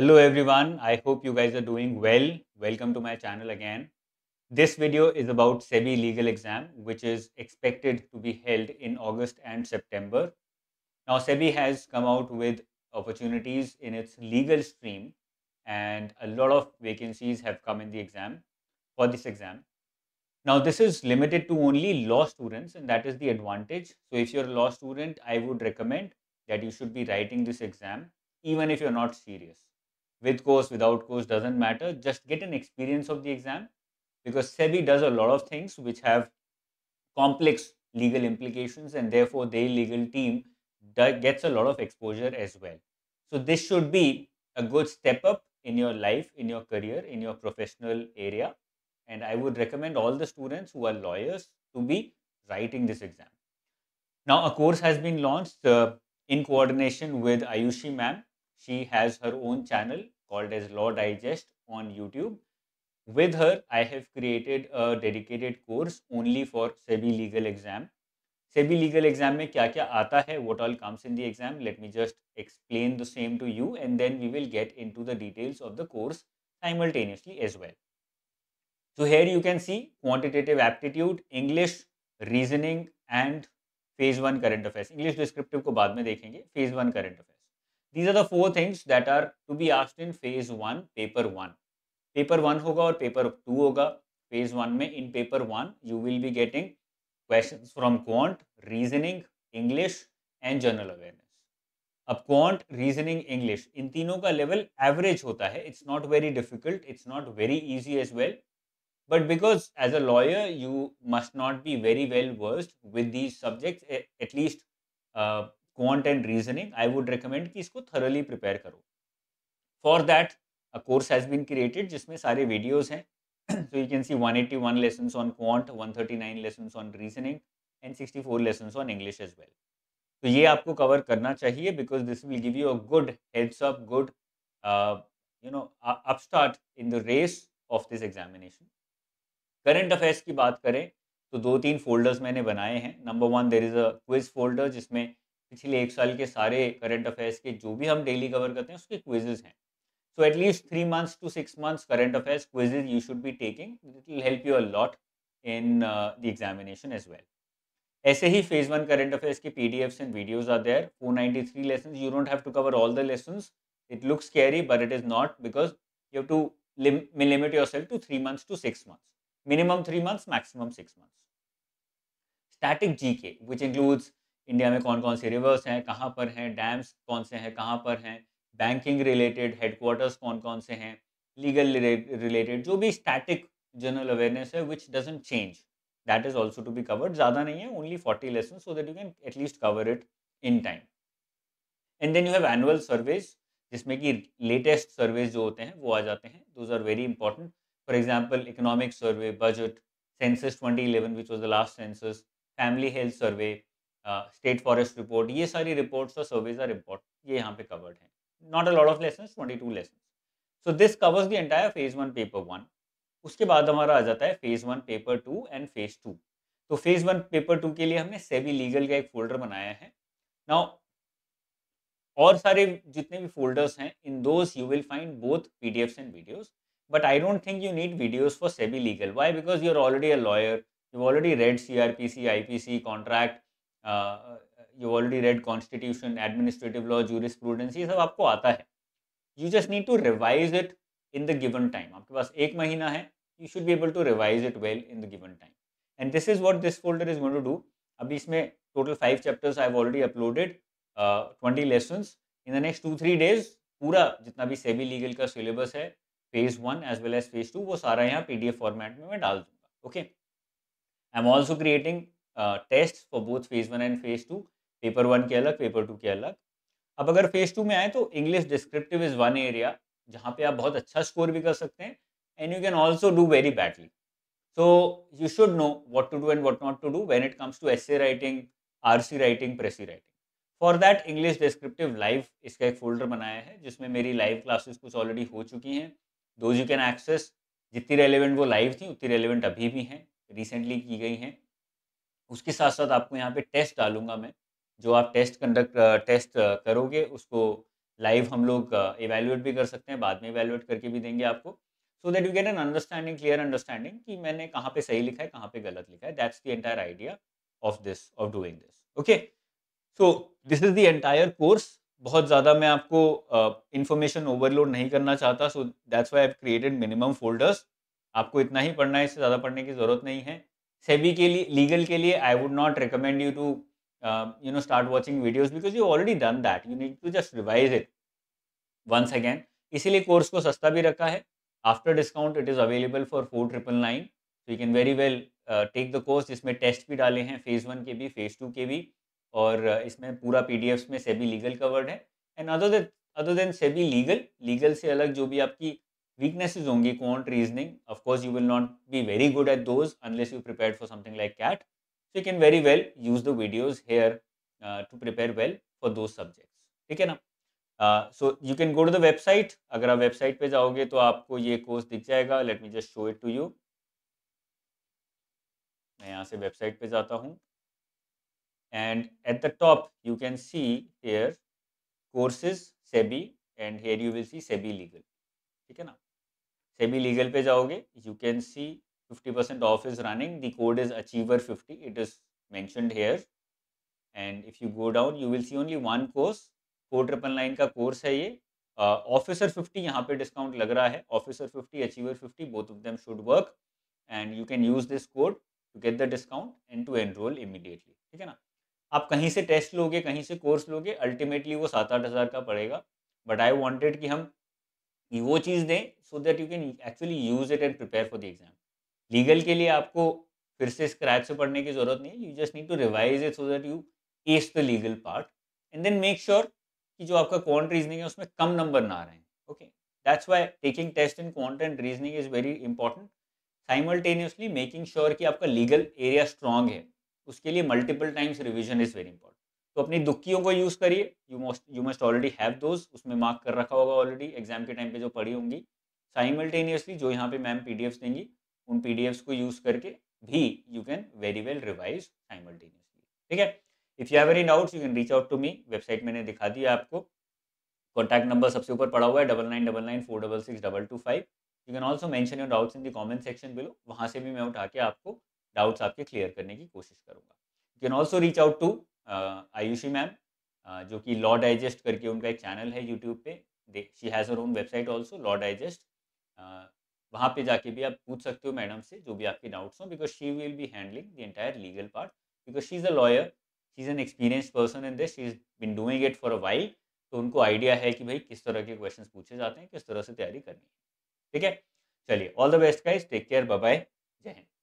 Hello everyone, I hope you guys are doing well. Welcome to my channel again. This video is about SEBI legal exam which is expected to be held in August and September. Now SEBI has come out with opportunities in its legal stream and a lot of vacancies have come in the exam for this exam. Now this is limited to only law students and that is the advantage. So if you're a law student, I would recommend that you should be writing this exam even if you're not serious with course, without course, doesn't hmm. matter. Just get an experience of the exam because SEBI does a lot of things which have complex legal implications and therefore their legal team gets a lot of exposure as well. So this should be a good step up in your life, in your career, in your professional area. And I would recommend all the students who are lawyers to be writing this exam. Now, a course has been launched uh, in coordination with Ayushi ma'am. She has her own channel called as Law Digest on YouTube. With her, I have created a dedicated course only for SEBI legal exam. SEBI legal exam में kya kya aata hai? what all comes in the exam let me just explain the same to you and then we will get into the details of the course simultaneously as well. So here you can see quantitative aptitude, English, reasoning and phase One Current Affairs. English Descriptive ko baad mein dekhenge. Phase One Current Affairs these are the four things that are to be asked in phase one, paper one. paper one होगा और paper two होगा phase one. में in paper one, you will be getting questions from quant reasoning english and general awareness अब quant, reasoning, English, in तीनों का level average होता है it's not very difficult it's not very easy as well but because as a lawyer you must not be very well versed with these subjects at least uh, quant and reasoning I would recommend कि इसको thoroughly prepare करो for that a course has been created जिसमें सारे videos हैं so you can see 181 lessons on quant 139 on reasoning and sixty four lesson on English as well तो ये आपको cover करना चाहिए because this will give you a good heads up good you know upstart in the race of this examination current affairs की बात करें तो दो तीन फोल्डर्स मैंने बनाए हैं number one there is a quiz folder जिसमें पिछले एक साल के सारे करंट अफेयर्स के जो भी हम डेली कवर करते हैं उसके क्विजेज हैं so at least three months to six months current affairs quizzes you should be taking help you a lot in the examination as well ऐसे ही फेज वन करंट अफेयर्स के P D Fs and videos are there four ninety three lesson you don't have to cover all the lesson it looks scary but it is not because you have to self two three months to six months minimum three months maximum six months static G K which includes India में कौन कौन से reverse हैं कहाँ पर हैं dams कौन से हैं कहाँ पर हैं बैंकिंग रिलेटेड हेडक्वार्टर्स कौन कौन से हैं लीगल रिलेटेड जो भी स्टैटिक जनरल अवेयरनेस है which doesn't change that is also to be covered ज़्यादा नहीं है only forty lesson so that you can at least cover it in time and then you have annual surveys जिसमें कि latest surveys जो होते हैं वो आ जाते हैं those are very important for example economic survey budget census eleven which was the last census family health survey state forest report ये सारी रिपोर्ट्स और सर्वेज आर इम्पोर्टेंट ये यहाँ पे कवर्ड है not a lot of lesson twenty two lesson so this covers the entire phase one paper one उसके बाद हमारा आ जाता है phase one paper two and phase two तो फेज वन पेपर टू के लिए हमने सेवी लीगल का एक फोल्डर बनाया है नाउ और सारे जितने भी फोल्डर्स हैं in those you will find both P D and videos but I don't think you need videos for SEBI legal why because you are already a lawyer you already read C R P C I P C contract you already read constitution administrative law jurisprudence ये सब आपको आता है you just need to revise it in the given time आपके पास एक महीना है you should be able to revise it well in the given time and this is what this folder is want do अभी इसमें total five chapters I have already uploaded twenty lesson in the next two three days पूरा जितना भी SEBI legal का syllabus है phase one as well as phase two वो सारा यहाँ पी डी एफ फॉर्मेट में मैं डाल दूंगा okay I am also creating test for both phase one and phase two paper one के अलग पेपर टू के अलग अब अगर फेज़ टू में आए तो English descriptive is one area जहाँ पे आप बहुत अच्छा स्कोर भी कर सकते हैं and you can also do very badly so you should know what to do and what not to do when it comes to essay writing R C writing precis writing for that English descriptive live इसका एक folder बनाया है जिसमें मेरी live classes कुछ already हो चुकी हैं दोज यू कैन एक्सेस जितनी रेलिवेंट वो लाइव थी उतनी रेलिवेंट अभी भी हैं रिसेंटली की गई हैं उसके साथ साथ आपको यहाँ पे टेस्ट डालूंगा मैं जो आप टेस्ट कंडक्ट टेस्ट करोगे उसको लाइव हम लोग इवेल्युएट भी कर सकते हैं बाद में इवेल्युएट करके भी देंगे आपको so that you get an understanding clear understanding कि मैंने कहाँ पे सही लिखा है कहाँ पे गलत लिखा है that's the entire idea of this of doing this okay so this is the entire course बहुत ज़्यादा मैं आपको इन्फॉर्मेशन uh, ओवरलोड नहीं करना चाहता so that's why I created minimum folders आपको इतना ही पढ़ना है इससे ज़्यादा पढ़ने की ज़रूरत नहीं है सेबी के लिए लीगल के लिए I would not recommend you to you know start watching videos because you already done that you need to just revise it once again इसीलिए कोर्स को सस्ता भी रखा है after discount it is available for four triple nine so you can very well take the course जिसमें test भी डाले हैं फेज़ वन के भी फेज़ टू के भी और uh, इसमें पूरा पी डी एफ में सेबी लीगल कवर्ड है and other than other than SEBI legal legal से अलग जो भी आपकी weaknesses only quant reasoning of course you will not be very good at those unless you prepared for something like cat so you can very well use the videos here uh, to prepare well for those subjects ठीक है ना so you can go to the website अगर आप website पे जाओगे तो आपको ये कोर्स दिख जाएगा let me just show it to you मैं यहाँ से वेबसाइट पे जाता हूँ and at the top you can see here courses SEBI and here you will see SEBI legal ठीक है ना सेमी लीगल पे जाओगे you can see 50 percent off is running the code is achiever 50 it is mentioned here and if you go down you will see only one course four triple nine का course है ये officer uh, fifty यहाँ पे discount लग रहा है officer fifty achiever fifty both of them should work and you can use this code to get the discount and to enrol immediately ठीक है ना आप कहीं से टेस्ट लोगे कहीं से कोर्स लोगे अल्टीमेटली वो सात आठ हज़ार का पड़ेगा बट आई वॉन्टेड कि हम वो चीज़ दें so that you can actually use it and prepare for the exam legal के लिए आपको फिर से स्क्रैच से पढ़ने की ज़रूरत नहीं है you just need to revise it so that you ace the legal part and then make sure कि जो आपका क्वांट रीजनिंग है उसमें कम नंबर ना रहे okay that's why taking test in quant and reasoning is very important simultaneously making sure कि आपका legal area strong है उसके लिए multiple times revision is very important तो अपनी दुखियों को यूज़ करिए you most you must already have those उसमें मार्क कर रखा होगा ऑलरेडी एग्जाम के टाइम पे जो पढ़ी होंगी साइमल्टेनियसली जो यहाँ पे मैम पी देंगी उन पी को यूज़ करके भी you can very well revise simultaneously ठीक है if you have any doubts you can reach out to me website मैंने दिखा दिया आपको कॉन्टैक्ट नंबर सबसे ऊपर पड़ा हुआ है double nine double nine four double six double two five you can also mention your doubts in the comment section below वहाँ से भी मैं उठा के आपको डाउट्स आपके क्लियर करने की कोशिश करूँगा you can also reach out to Ayushi ma'am जो कि लॉ डाइजेस्ट करके उनका एक चैनल है यूट्यूब पे देख she has her own website also law digest वहाँ पे जाके भी आप पूछ सकते हो मैडम से जो भी आपके डाउट्स हों because she will be handling the entire legal part because she is a lawyer she is an experience person in this she is been doing it for a while तो उनको idea है कि भाई किस तरह के question पूछे जाते हैं किस तरह से तैयारी करनी है ठीक है चलिए all the best guys take care bye जय हिंद